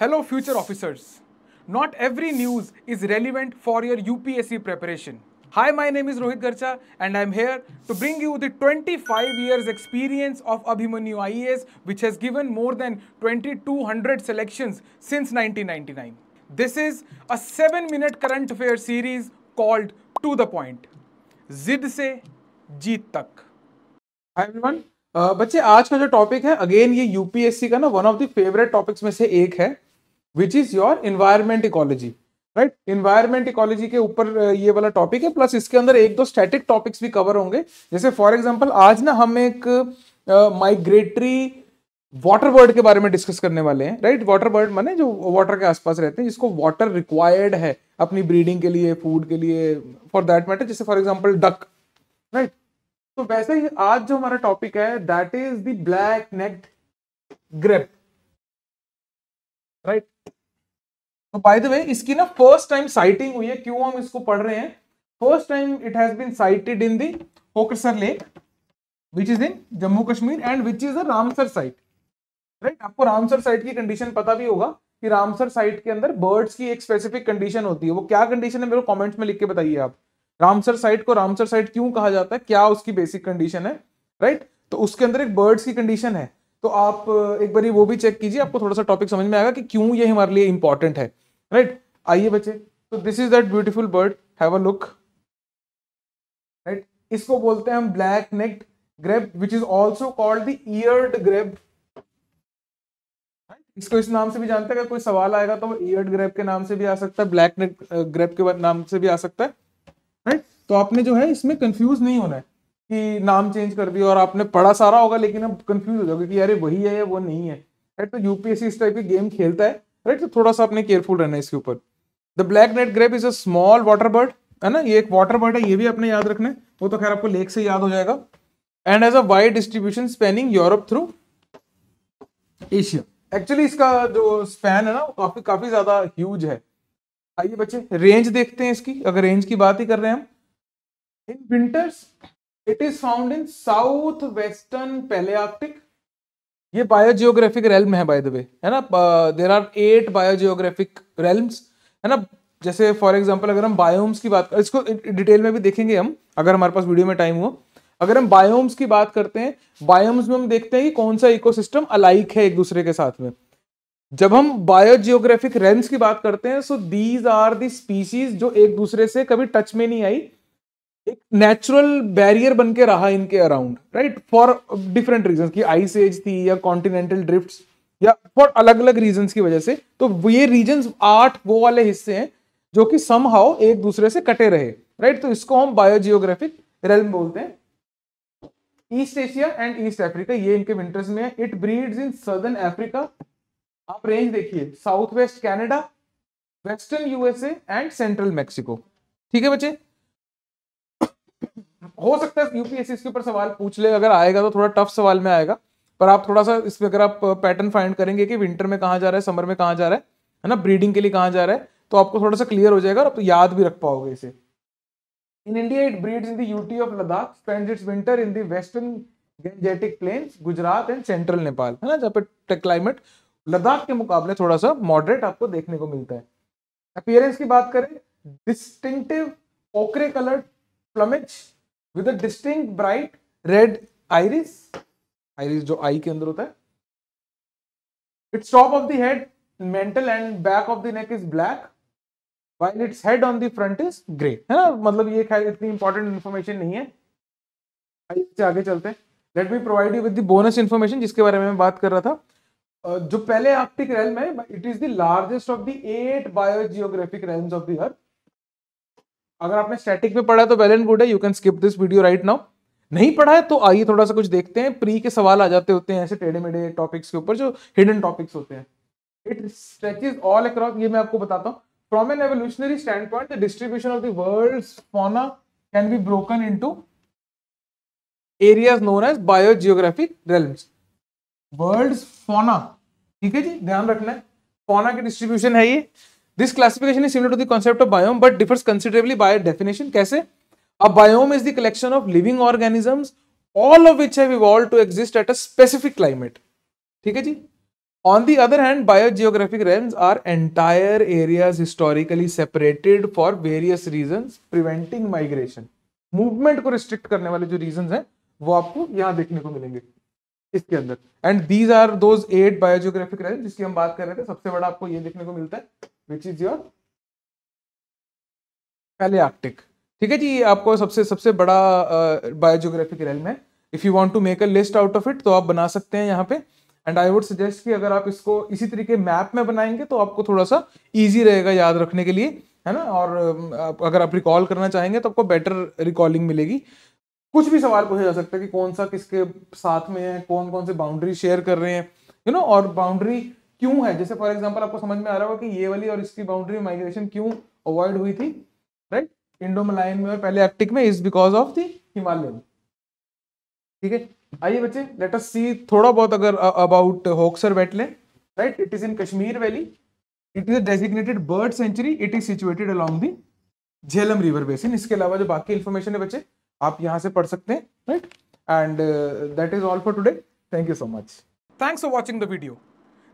Hello future officers. Not every news is relevant for your UPSC preparation. Hi, my name is Rohit Garcha and I'm here to bring you the 25 years experience of Abhimanyu IAS which has given more than 2200 selections since 1999. This is a 7 minute current affair series called To The Point. जिद से जीत तक hi everyone बच्चे आज का जो topic है again ये UPSC का ना one of the favourite topics में से एक है which is your environment ecology right environment ecology के ऊपर ये वाला टॉपिक है प्लस इसके अंदर एक दो स्टैटिक टॉपिक्स भी कवर होंगे जैसे फॉर एग्जाम्पल आज ना हम एक माइग्रेटरी uh, वाटर बर्ड के बारे में डिस्कस करने वाले हैं राइट वाटर बर्ड माने जो वाटर के आसपास रहते हैं जिसको वाटर रिक्वायर्ड है अपनी ब्रीडिंग के लिए फूड के लिए फॉर दैट मैटर जैसे फॉर एग्जाम्पल डक राइट तो वैसे ही आज जो हमारा टॉपिक है that is the black necked grebe right तो बाय द वे इसकी ना फर्स्ट टाइम साइटिंग हुई है क्यों हम इसको पढ़ रहे हैं first time it has been sighted in the Hokersar lake which is in Jammu Kashmir and which is a Ramsar site right आपको रामसर साइट की कंडीशन पता भी होगा कि रामसर साइट के अंदर बर्ड्स की एक स्पेसिफिक कंडीशन होती है वो क्या कंडीशन है मेरे को कमेंट्स में लिख के बताइए आप रामसर साइट को रामसर साइट क्यों कहा जाता है क्या उसकी बेसिक कंडीशन है राइट right? तो उसके अंदर एक बर्ड्स की कंडीशन है तो आप एक बार वो भी चेक कीजिए आपको थोड़ा सा टॉपिक समझ में आएगा कि क्यों ये हमारे लिए इंपॉर्टेंट है राइट आइए बच्चे तो this is that beautiful bird have a look right इसको बोलते हैं हम black necked grebe which is also called the eared grebe इसको इस नाम से भी जानते हैं अगर कोई सवाल आएगा तो ईयर्ड ग्रेब के नाम से भी आ सकता है ब्लैक नेट ग्रेब के नाम से भी आ सकता है राइट तो आपने जो है इसमें कंफ्यूज नहीं होना है कि नाम चेंज कर दिया और आपने पढ़ा सारा होगा लेकिन अब कंफ्यूज हो जाओगे कि यार वही है या वो नहीं है राइट तो यूपीएससी इस टाइप की गेम खेलता है राइट तो थोड़ा सा आपने केयरफुल रहना है इसके ऊपर the black necked grebe is a small water bird है ना ये एक वाटर बर्ड है ये भी आपने याद रखना है वो तो खैर आपको लेक से याद हो जाएगा and has a wide distribution spanning Europe through Asia actually इसका जो स्पैन है ना वो काफी काफी ज्यादा ह्यूज है आइए बच्चे रेंज देखते हैं इसकी अगर रेंज की बात ही कर रहे हैं हम in winters it is found in south western Palearctic ये बायोजियोग्राफिक रेलम है बाय द वे है ना there are eight biogeographic realms है ना जैसे फॉर एग्जांपल अगर हम बायोम्स की बात इसको डिटेल में भी देखेंगे हम अगर हमारे पास वीडियो में टाइम हो अगर हम बायोम्स की बात करते हैं बायोम्स में हम देखते हैं कि कौन सा इकोसिस्टम अलाइक है एक दूसरे के साथ में जब हम बायोजियोग्राफिक रेम्स की बात करते हैं so these are the species जो एक दूसरे से कभी टच में नहीं आई एक नेचुरल बैरियर बन के रहा इनके around right for different region की आइस एज थी या कॉन्टिनेंटल ड्रिफ्ट या फॉर अलग अलग रीजन की वजह से तो ये रीजन आठ वो वाले हिस्से हैं जो कि सम एक दूसरे से कटे रहे राइट तो इसको हम बायोजियोग्राफिक रेलम बोलते हैं east Asia and east Africa ये इनके विंटर्स में है it breeds in southern Africa आप रेंज देखिए south west Canada western USA and central Mexico ठीक है बच्चे हो सकता है यूपीएससी के ऊपर सवाल पूछ ले अगर आएगा तो थोड़ा टफ सवाल में आएगा पर आप थोड़ा सा इसमें अगर आप पैटर्न फाइंड करेंगे कि विंटर में कहाँ जा रहा है समर में कहाँ जा रहा है है ना ब्रीडिंग के लिए कहाँ जा रहा है तो आपको थोड़ा सा क्लियर हो जाएगा और आप तो याद भी रख पाओगे इसे in India it breeds in दूटी of Ladakh spend its winter in western Gangetic plains Gujarat and central Nepal है ना जहाँ पे क्लाइमेट लद्दाख के मुकाबले थोड़ा सा मॉडरेट आपको देखने को मिलता है अपियरेंस की बात करें distinctive ochre colour plumage with distinct bright red iris iris जो आई के अंदर होता है its top of the mantle and back of the neck is black while its head on the front is grey है ना मतलब ये खैर इतनी इंपॉर्टेंट इन्फॉर्मेशन नहीं है से आगे चलते हैं let me provide you with the bonus information जिसके बारे में मैं बात कर रहा था जो पहले आर्टिक रेल है it is the largest of the eight biogeographic realms of the earth अगर आपने स्टैटिक में पढ़ा है तो वेल एंड गुड है you can skip this video right now नहीं पढ़ा है तो आइए थोड़ा सा कुछ देखते हैं प्री के सवाल आ जाते होते हैं ऐसे टेढ़े मेढ़े टॉपिक्स के ऊपर जो हिडन टॉपिक्स होते हैं इट स्ट्रेचेज ऑल अक्रॉस ये मैं आपको बताता हूँ from an evolutionary standpoint the distribution of the world's fauna can be broken into areas known as biogeographic realms world's fauna ठीक है जी ध्यान रखना है फौना की डिस्ट्रीब्यूशन है ये this classification is similar to the concept of biome but differs considerably by definition कैसे अब biome is the collection of living organisms all of which have evolve to exist at a specific climate ठीक है जी on the other hand biogeographic realms are entire areas historically separated for various reason preventing migration movement को restrict करने वाले जो reason है वो आपको यहां देखने को मिलेंगे इसके अंदर and these are those eight biogeographic realm जिसकी हम बात कर रहे थे सबसे बड़ा आपको ये देखने को मिलता है which is your Palearctic ठीक है जी आपको सबसे सबसे बड़ा बायोजियोग्राफिक रेल में if you want to make a list out of it तो आप बना सकते हैं यहाँ पे एंड आई वुड सजेस्ट कि अगर आप इसको इसी तरीके मैप में बनाएंगे तो आपको थोड़ा सा ईजी रहेगा याद रखने के लिए है ना और आप, अगर आप रिकॉल करना चाहेंगे तो आपको बेटर रिकॉलिंग मिलेगी कुछ भी सवाल पूछा जा सकता है कि कौन सा किसके साथ में है कौन कौन से बाउंड्री शेयर कर रहे हैं यू you नो know, और बाउंड्री क्यों है जैसे फॉर एग्जाम्पल आपको समझ में आ रहा होगा कि ये वाली और इसकी बाउंड्री माइग्रेशन क्यों अवॉइड हुई थी राइट मलायन में और पहले एक्टिक में is because of the Himalaya ठीक है आइए बच्चे लेट अस सी थोड़ा बहुत अगर about Hokersar wetland right it is in Kashmir valley it is designated bird sanctuary it is situated along the Jhelum river basin इसके अलावा जो बाकी इन्फॉर्मेशन है बच्चे आप यहाँ से पढ़ सकते हैं right and that is all for today thank you so much thanks for watching the video